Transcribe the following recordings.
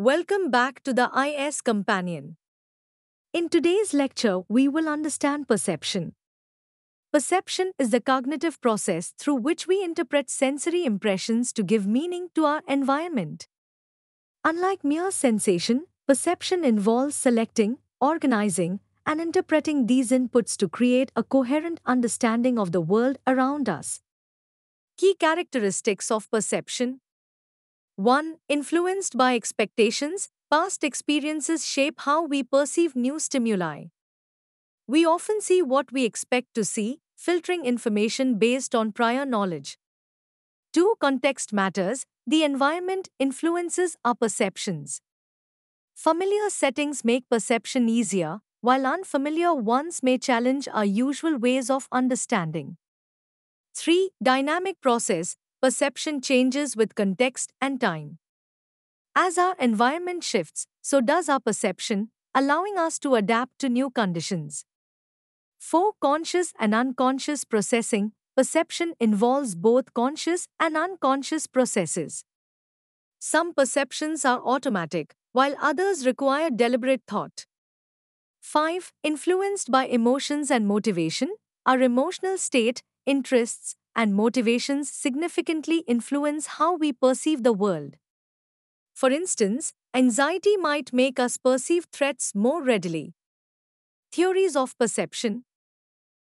Welcome back to the IS Companion. In today's lecture, we will understand perception. Perception is the cognitive process through which we interpret sensory impressions to give meaning to our environment. Unlike mere sensation, perception involves selecting, organizing, and interpreting these inputs to create a coherent understanding of the world around us. Key characteristics of perception 1. Influenced by expectations, past experiences shape how we perceive new stimuli. We often see what we expect to see, filtering information based on prior knowledge. 2. Context matters, the environment influences our perceptions. Familiar settings make perception easier, while unfamiliar ones may challenge our usual ways of understanding. 3. Dynamic process perception changes with context and time. As our environment shifts, so does our perception, allowing us to adapt to new conditions. For Conscious and unconscious processing. Perception involves both conscious and unconscious processes. Some perceptions are automatic, while others require deliberate thought. 5. Influenced by emotions and motivation, our emotional state, interests, and motivations significantly influence how we perceive the world. For instance, anxiety might make us perceive threats more readily. Theories of perception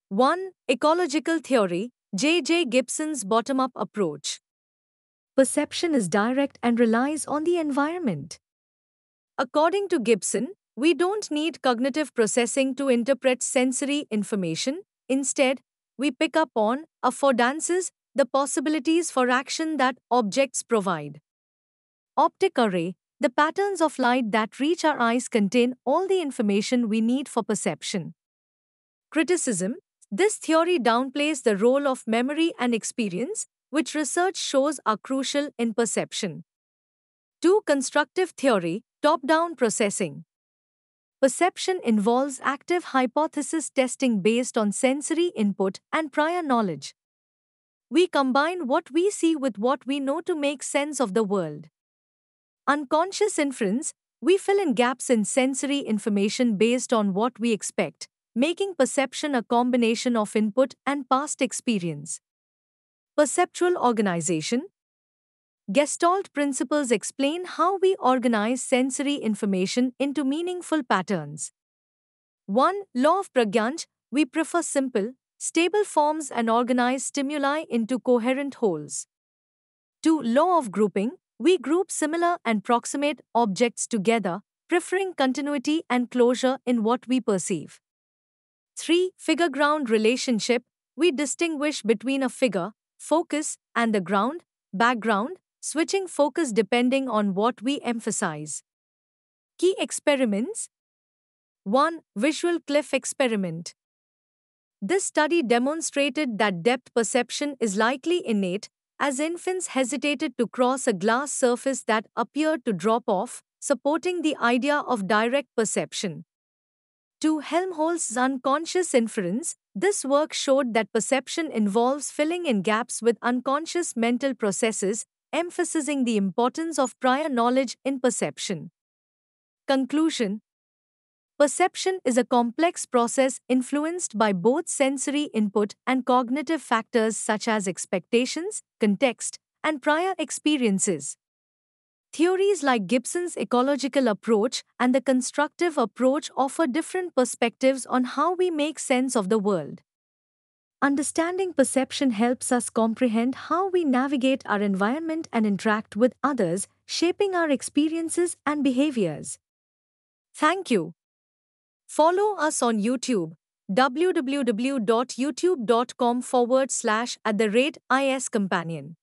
1. Ecological theory, J.J. Gibson's bottom up approach. Perception is direct and relies on the environment. According to Gibson, we don't need cognitive processing to interpret sensory information. Instead, we pick up on affordances, the possibilities for action that objects provide. Optic array the patterns of light that reach our eyes contain all the information we need for perception. Criticism This theory downplays the role of memory and experience, which research shows are crucial in perception. 2. Constructive theory, top down processing. Perception involves active hypothesis testing based on sensory input and prior knowledge. We combine what we see with what we know to make sense of the world. Unconscious inference, we fill in gaps in sensory information based on what we expect, making perception a combination of input and past experience. Perceptual organization, Gestalt principles explain how we organize sensory information into meaningful patterns. 1. Law of Pragyanj We prefer simple, stable forms and organize stimuli into coherent wholes. 2. Law of Grouping We group similar and proximate objects together, preferring continuity and closure in what we perceive. 3. Figure ground relationship We distinguish between a figure, focus, and the ground, background, switching focus depending on what we emphasize. Key experiments 1. Visual cliff experiment. This study demonstrated that depth perception is likely innate, as infants hesitated to cross a glass surface that appeared to drop off, supporting the idea of direct perception. To Helmholtz's unconscious inference, this work showed that perception involves filling in gaps with unconscious mental processes, emphasizing the importance of prior knowledge in perception. Conclusion Perception is a complex process influenced by both sensory input and cognitive factors such as expectations, context, and prior experiences. Theories like Gibson's ecological approach and the constructive approach offer different perspectives on how we make sense of the world. Understanding perception helps us comprehend how we navigate our environment and interact with others, shaping our experiences and behaviors. Thank you. Follow us on YouTube www.youtube.com forward slash at the rate IS companion.